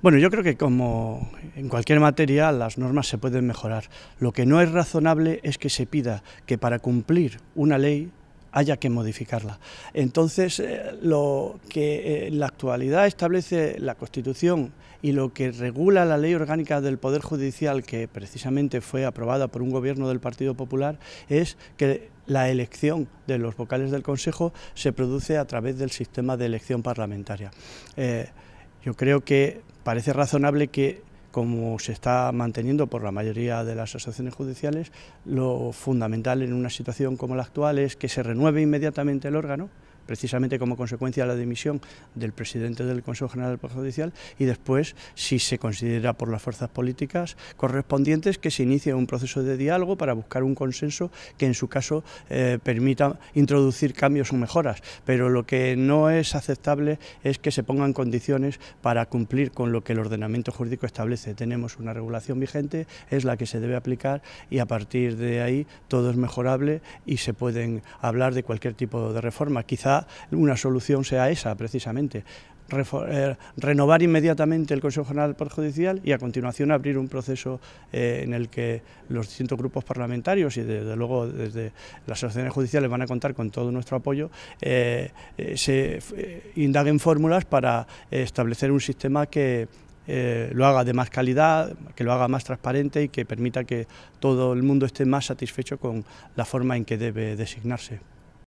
Bueno, yo creo que como en cualquier materia las normas se pueden mejorar. Lo que no es razonable es que se pida que para cumplir una ley haya que modificarla. Entonces, eh, lo que en eh, la actualidad establece la Constitución y lo que regula la ley orgánica del Poder Judicial, que precisamente fue aprobada por un gobierno del Partido Popular, es que la elección de los vocales del Consejo se produce a través del sistema de elección parlamentaria. Eh, yo creo que parece razonable que como se está manteniendo por la mayoría de las asociaciones judiciales, lo fundamental en una situación como la actual es que se renueve inmediatamente el órgano, precisamente como consecuencia de la dimisión del presidente del Consejo General del Poder Judicial, y después, si se considera por las fuerzas políticas correspondientes, que se inicie un proceso de diálogo para buscar un consenso que en su caso eh, permita introducir cambios o mejoras. Pero lo que no es aceptable es que se pongan condiciones para cumplir con lo que el ordenamiento jurídico establece. Tenemos una regulación vigente, es la que se debe aplicar y a partir de ahí todo es mejorable y se pueden hablar de cualquier tipo de reforma. Quizá una solución sea esa, precisamente. Eh, renovar inmediatamente el Consejo General del Poder Judicial y a continuación abrir un proceso eh, en el que los distintos grupos parlamentarios y desde luego desde las asociaciones judiciales van a contar con todo nuestro apoyo, eh, se indaguen fórmulas para establecer un sistema que lo haga de más calidad, que lo haga más transparente y que permita que todo el mundo esté más satisfecho con la forma en que debe designarse.